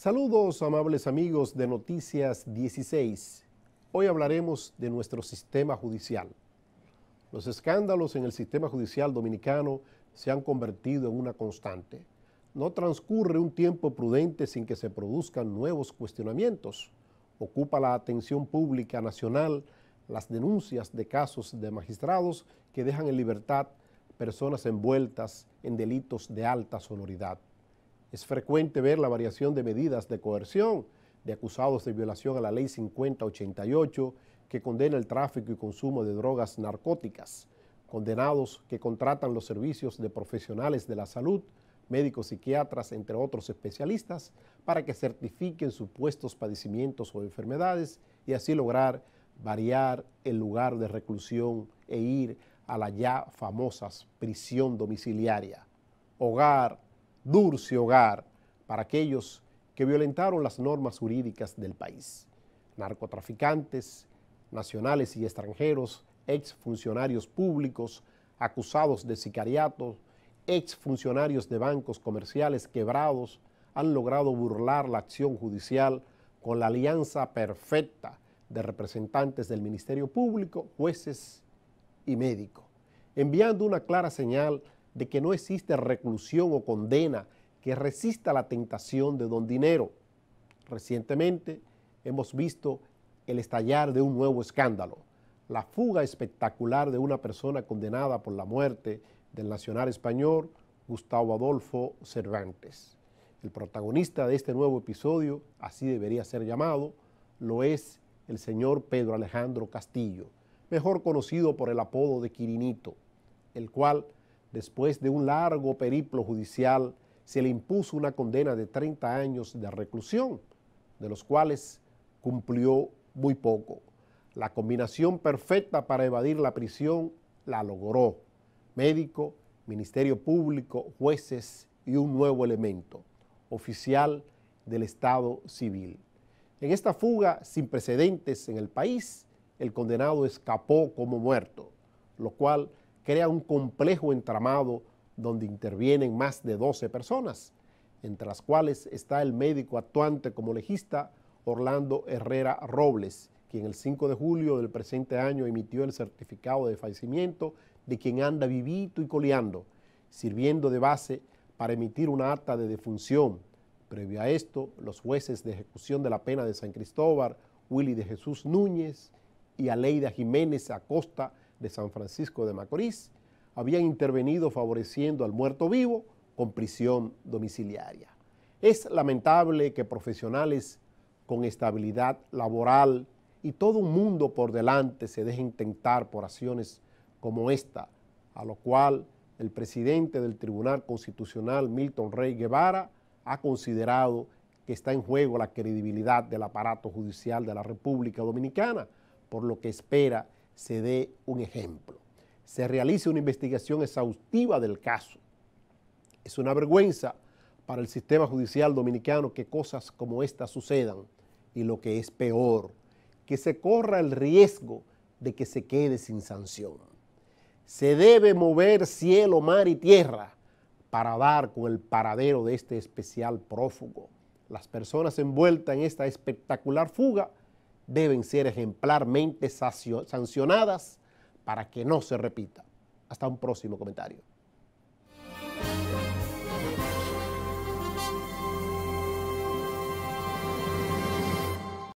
Saludos amables amigos de Noticias 16. Hoy hablaremos de nuestro sistema judicial. Los escándalos en el sistema judicial dominicano se han convertido en una constante. No transcurre un tiempo prudente sin que se produzcan nuevos cuestionamientos. Ocupa la atención pública nacional las denuncias de casos de magistrados que dejan en libertad personas envueltas en delitos de alta sonoridad. Es frecuente ver la variación de medidas de coerción de acusados de violación a la ley 5088 que condena el tráfico y consumo de drogas narcóticas, condenados que contratan los servicios de profesionales de la salud, médicos psiquiatras, entre otros especialistas, para que certifiquen supuestos padecimientos o enfermedades y así lograr variar el lugar de reclusión e ir a la ya famosa prisión domiciliaria, hogar dulce hogar para aquellos que violentaron las normas jurídicas del país. Narcotraficantes, nacionales y extranjeros, exfuncionarios públicos, acusados de sicariato, exfuncionarios de bancos comerciales quebrados, han logrado burlar la acción judicial con la alianza perfecta de representantes del Ministerio Público, jueces y médicos, enviando una clara señal de que no existe reclusión o condena que resista la tentación de don dinero. Recientemente hemos visto el estallar de un nuevo escándalo, la fuga espectacular de una persona condenada por la muerte del nacional español Gustavo Adolfo Cervantes. El protagonista de este nuevo episodio, así debería ser llamado, lo es el señor Pedro Alejandro Castillo, mejor conocido por el apodo de Quirinito, el cual después de un largo periplo judicial, se le impuso una condena de 30 años de reclusión, de los cuales cumplió muy poco. La combinación perfecta para evadir la prisión la logró. Médico, Ministerio Público, jueces y un nuevo elemento, oficial del Estado Civil. En esta fuga sin precedentes en el país, el condenado escapó como muerto, lo cual crea un complejo entramado donde intervienen más de 12 personas, entre las cuales está el médico actuante como legista Orlando Herrera Robles, quien el 5 de julio del presente año emitió el certificado de fallecimiento de quien anda vivito y coleando, sirviendo de base para emitir una acta de defunción. Previo a esto, los jueces de ejecución de la pena de San Cristóbal, Willy de Jesús Núñez y Aleida Jiménez Acosta, de San Francisco de Macorís habían intervenido favoreciendo al muerto vivo con prisión domiciliaria. Es lamentable que profesionales con estabilidad laboral y todo un mundo por delante se dejen tentar por acciones como esta, a lo cual el presidente del Tribunal Constitucional, Milton Rey Guevara, ha considerado que está en juego la credibilidad del aparato judicial de la República Dominicana, por lo que espera se dé un ejemplo, se realice una investigación exhaustiva del caso. Es una vergüenza para el sistema judicial dominicano que cosas como estas sucedan y lo que es peor, que se corra el riesgo de que se quede sin sanción. Se debe mover cielo, mar y tierra para dar con el paradero de este especial prófugo. Las personas envueltas en esta espectacular fuga deben ser ejemplarmente sancionadas para que no se repita. Hasta un próximo comentario.